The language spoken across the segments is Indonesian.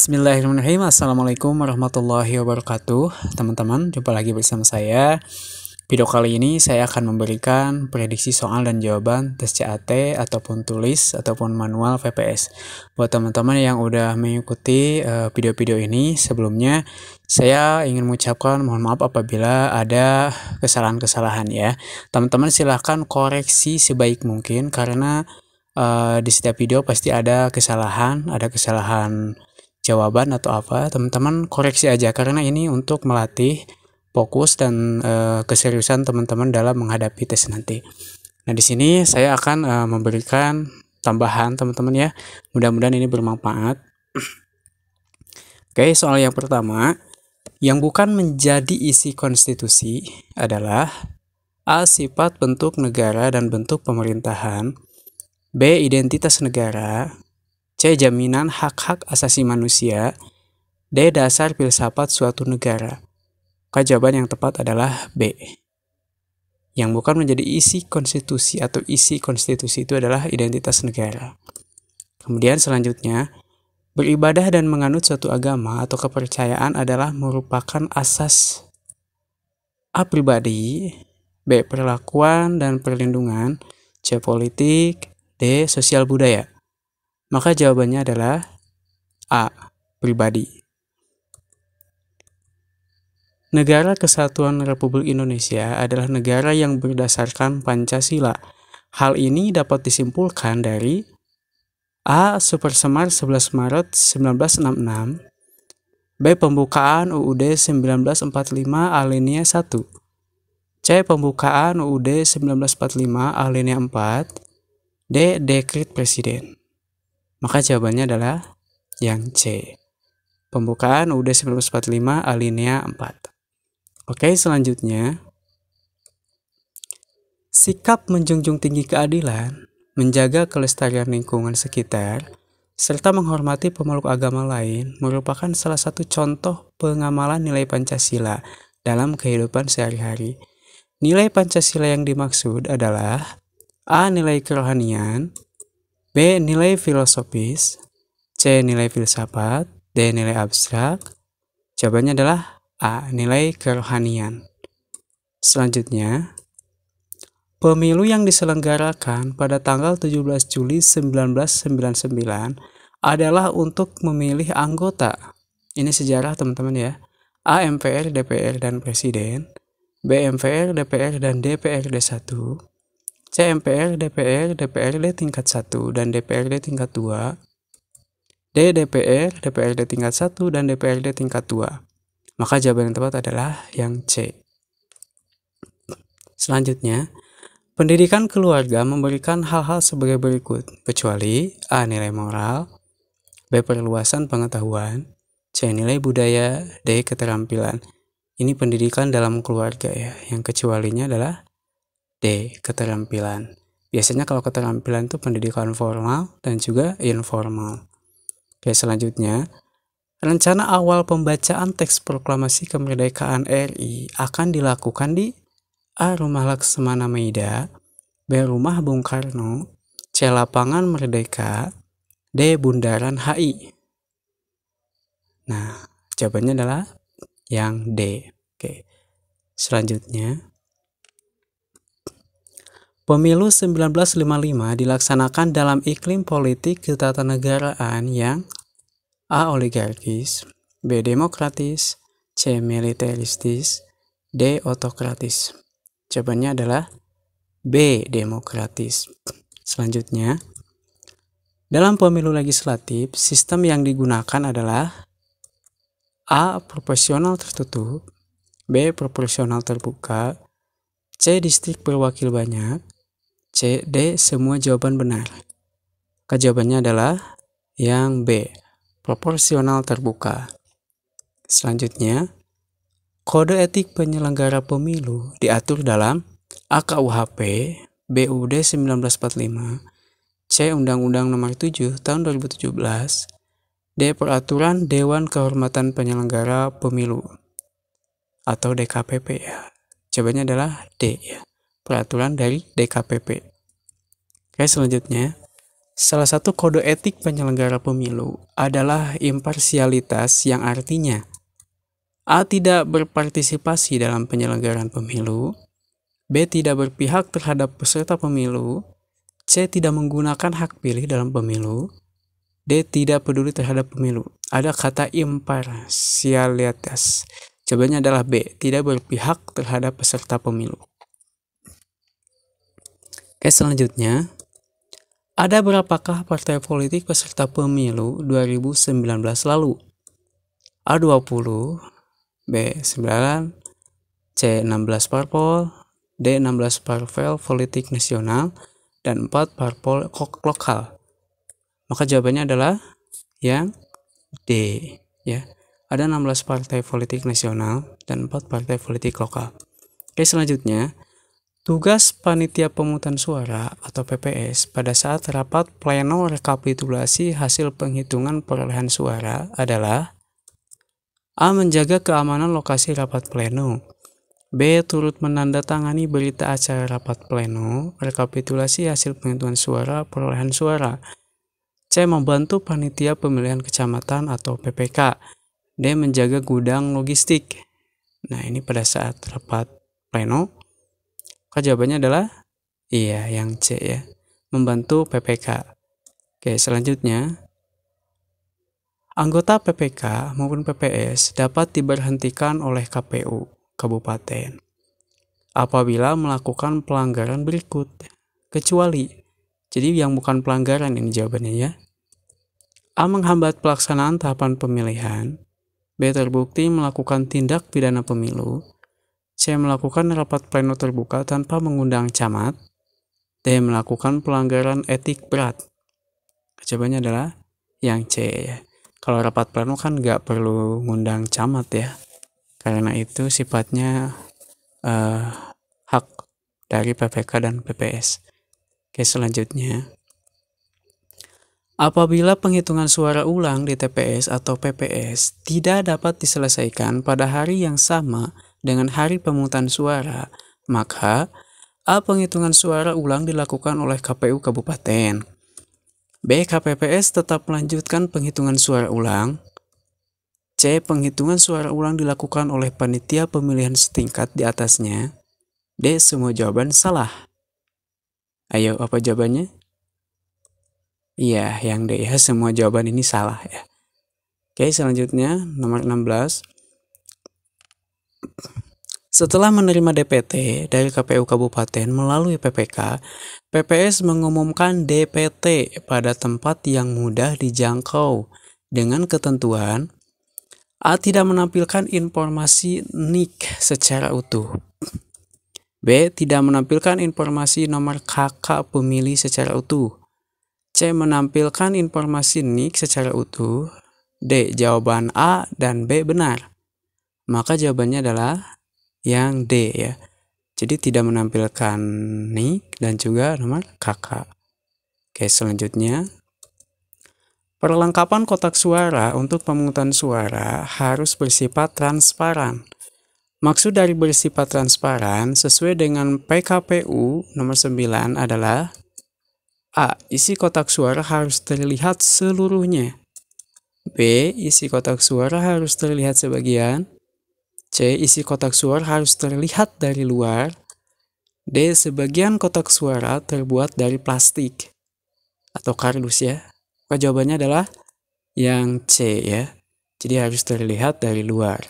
Bismillahirrahmanirrahim Assalamualaikum warahmatullahi wabarakatuh Teman-teman, jumpa lagi bersama saya Video kali ini saya akan memberikan prediksi soal dan jawaban tes CAT ataupun tulis ataupun manual VPS. Buat teman-teman yang udah mengikuti eh, video-video uh, ini sebelumnya, saya ingin mengucapkan mohon maaf apabila ada kesalahan-kesalahan ya. Teman-teman silahkan koreksi sebaik mungkin karena uh, di setiap video pasti ada kesalahan, ada kesalahan jawaban atau apa, teman-teman koreksi aja karena ini untuk melatih fokus dan e, keseriusan teman-teman dalam menghadapi tes nanti. Nah, di sini saya akan e, memberikan tambahan teman-teman ya. Mudah-mudahan ini bermanfaat. Oke, soal yang pertama yang bukan menjadi isi konstitusi adalah A. Sifat bentuk negara dan bentuk pemerintahan B. Identitas negara C. Jaminan hak-hak asasi manusia. D. Dasar filsafat suatu negara. Maka jawaban yang tepat adalah B. Yang bukan menjadi isi konstitusi atau isi konstitusi itu adalah identitas negara. Kemudian selanjutnya, beribadah dan menganut suatu agama atau kepercayaan adalah merupakan asas A. Pribadi, B. Perlakuan dan perlindungan, C. Politik, D. Sosial budaya. Maka jawabannya adalah A. Pribadi. Negara Kesatuan Republik Indonesia adalah negara yang berdasarkan Pancasila. Hal ini dapat disimpulkan dari A. Supersemar 11 Maret 1966 B. Pembukaan UUD 1945 alinea 1 C. Pembukaan UUD 1945 alinea 4 D. Dekrit Presiden maka jawabannya adalah yang C. Pembukaan UUD 1945 alinea 4. Oke, selanjutnya. Sikap menjunjung tinggi keadilan, menjaga kelestarian lingkungan sekitar, serta menghormati pemeluk agama lain merupakan salah satu contoh pengamalan nilai Pancasila dalam kehidupan sehari-hari. Nilai Pancasila yang dimaksud adalah A. Nilai kerohanian B. Nilai filosofis C. Nilai filsafat D. Nilai abstrak Jawabannya adalah A. Nilai kerohanian Selanjutnya Pemilu yang diselenggarakan pada tanggal 17 Juli 1999 adalah untuk memilih anggota. Ini sejarah teman-teman ya. A. MPR, DPR, dan Presiden B. MPR, DPR, dan DPRD 1 CMPR, DPR, DPRD tingkat 1 dan DPRD tingkat 2, D, DPR, DPRD tingkat 1 dan DPRD tingkat 2. Maka jawaban yang tepat adalah yang C. Selanjutnya, pendidikan keluarga memberikan hal-hal sebagai berikut, kecuali A. Nilai moral, B. Perluasan pengetahuan, C. Nilai budaya, D. Keterampilan. Ini pendidikan dalam keluarga ya, yang kecualinya adalah D. Keterampilan. Biasanya kalau keterampilan itu pendidikan formal dan juga informal. Oke, selanjutnya, rencana awal pembacaan teks proklamasi kemerdekaan RI akan dilakukan di A. Rumah Laksamana Meida B. Rumah Bung Karno, C. Lapangan Merdeka, D. Bundaran HI. Nah, jawabannya adalah yang D. Oke. Selanjutnya, Pemilu 1955 dilaksanakan dalam iklim politik ketatanegaraan yang A. Oligarkis B. Demokratis C. Militeristis D. Otokratis Jawabannya adalah B. Demokratis Selanjutnya Dalam pemilu legislatif, sistem yang digunakan adalah A. Proporsional tertutup B. Proporsional terbuka C. Distrik berwakil banyak C, D semua jawaban benar. Maka jawabannya adalah yang B, proporsional terbuka. Selanjutnya, kode etik penyelenggara pemilu diatur dalam AKUHP, BUD 1945, C Undang-Undang Nomor 7 Tahun 2017, D Peraturan Dewan Kehormatan Penyelenggara Pemilu atau DKPP ya. Jawabannya adalah D ya peraturan dari DKPP. Oke, selanjutnya. Salah satu kode etik penyelenggara pemilu adalah imparsialitas yang artinya A. Tidak berpartisipasi dalam penyelenggaraan pemilu B. Tidak berpihak terhadap peserta pemilu C. Tidak menggunakan hak pilih dalam pemilu D. Tidak peduli terhadap pemilu Ada kata imparsialitas Jawabannya adalah B. Tidak berpihak terhadap peserta pemilu Oke, selanjutnya ada berapakah partai politik peserta pemilu 2019 lalu? A20, B9, C16 parpol, D16 parpol politik nasional, dan 4 parpol lokal. Maka jawabannya adalah yang D ya. Ada 16 partai politik nasional dan 4 partai politik lokal. Oke, selanjutnya Tugas Panitia Pemungutan Suara atau PPS pada saat rapat pleno rekapitulasi hasil penghitungan perolehan suara adalah A. Menjaga keamanan lokasi rapat pleno B. Turut menandatangani berita acara rapat pleno, rekapitulasi hasil penghitungan suara, perolehan suara. C. Membantu panitia pemilihan kecamatan atau PPK. D. Menjaga gudang logistik. Nah, ini pada saat rapat pleno maka jawabannya adalah iya yang C ya. Membantu PPK. Oke, selanjutnya Anggota PPK maupun PPS dapat diberhentikan oleh KPU kabupaten apabila melakukan pelanggaran berikut kecuali jadi yang bukan pelanggaran ini jawabannya ya. A menghambat pelaksanaan tahapan pemilihan. B terbukti melakukan tindak pidana pemilu. C. Melakukan rapat pleno terbuka tanpa mengundang camat. D. Melakukan pelanggaran etik berat. Jawabannya adalah yang C ya. Kalau rapat pleno kan nggak perlu mengundang camat ya. Karena itu sifatnya uh, hak dari PPK dan PPS. Oke, selanjutnya. Apabila penghitungan suara ulang di TPS atau PPS tidak dapat diselesaikan pada hari yang sama dengan hari pemungutan suara, maka A. Penghitungan suara ulang dilakukan oleh KPU Kabupaten. B. KPPS tetap melanjutkan penghitungan suara ulang. C. Penghitungan suara ulang dilakukan oleh panitia pemilihan setingkat di atasnya. D. Semua jawaban salah. Ayo, apa jawabannya? Iya, yang D ya, semua jawaban ini salah ya. Oke, selanjutnya nomor 16. Setelah menerima DPT dari KPU Kabupaten melalui PPK, PPS mengumumkan DPT pada tempat yang mudah dijangkau dengan ketentuan A. Tidak menampilkan informasi NIK secara utuh B. Tidak menampilkan informasi nomor KK pemilih secara utuh C. Menampilkan informasi NIK secara utuh D. Jawaban A dan B benar maka jawabannya adalah yang D ya. Jadi tidak menampilkan nik dan juga nomor kakak. Oke, selanjutnya Perlengkapan kotak suara untuk pemungutan suara harus bersifat transparan. Maksud dari bersifat transparan sesuai dengan PKPU nomor 9 adalah A. Isi kotak suara harus terlihat seluruhnya. B. Isi kotak suara harus terlihat sebagian. C. Isi kotak suara harus terlihat dari luar. D. Sebagian kotak suara terbuat dari plastik atau kardus ya. Maka jawabannya adalah yang C ya. Jadi harus terlihat dari luar.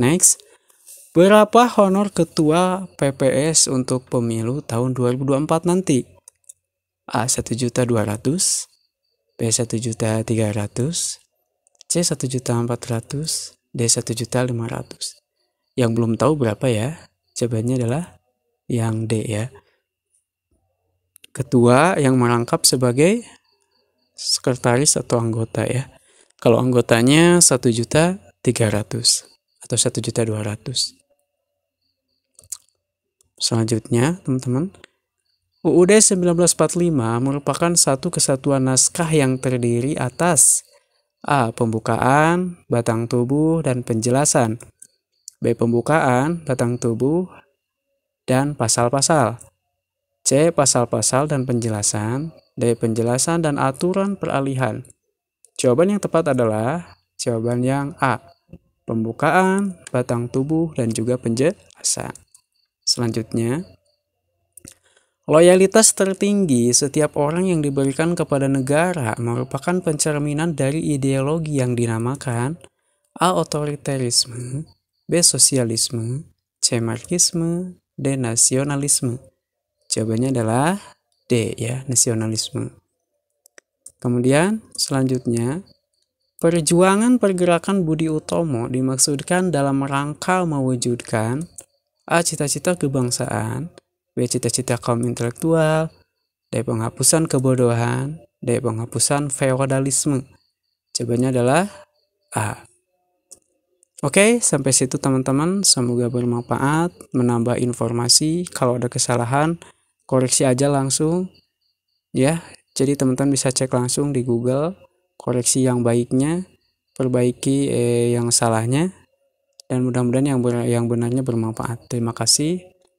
Next, berapa honor ketua PPS untuk pemilu tahun 2024 nanti? A 1.200, B 1.300, C 1.400, lima 1.500. Yang belum tahu berapa ya? Jawabannya adalah yang D ya. Ketua yang merangkap sebagai sekretaris atau anggota ya. Kalau anggotanya 1.300 atau 1.200. Selanjutnya, teman-teman, UUD 1945 merupakan satu kesatuan naskah yang terdiri atas A. Pembukaan, batang tubuh, dan penjelasan. B. Pembukaan, batang tubuh, dan pasal-pasal. C. Pasal-pasal dan penjelasan. D. Penjelasan dan aturan peralihan. Jawaban yang tepat adalah jawaban yang A. Pembukaan, batang tubuh, dan juga penjelasan. Selanjutnya, Loyalitas tertinggi setiap orang yang diberikan kepada negara merupakan pencerminan dari ideologi yang dinamakan A. Otoriterisme, B. Sosialisme, C. Marxisme, D. Nasionalisme. Jawabannya adalah D ya, nasionalisme. Kemudian selanjutnya, perjuangan pergerakan Budi Utomo dimaksudkan dalam rangka mewujudkan A. Cita-cita kebangsaan, dari cita-cita kaum intelektual dari penghapusan kebodohan, dari penghapusan feodalisme. Jawabannya adalah A. Oke, sampai situ teman-teman. Semoga bermanfaat, menambah informasi. Kalau ada kesalahan, koreksi aja langsung. Ya, jadi teman-teman bisa cek langsung di Google koreksi yang baiknya, perbaiki eh, yang salahnya, dan mudah-mudahan yang ber yang benarnya bermanfaat. Terima kasih.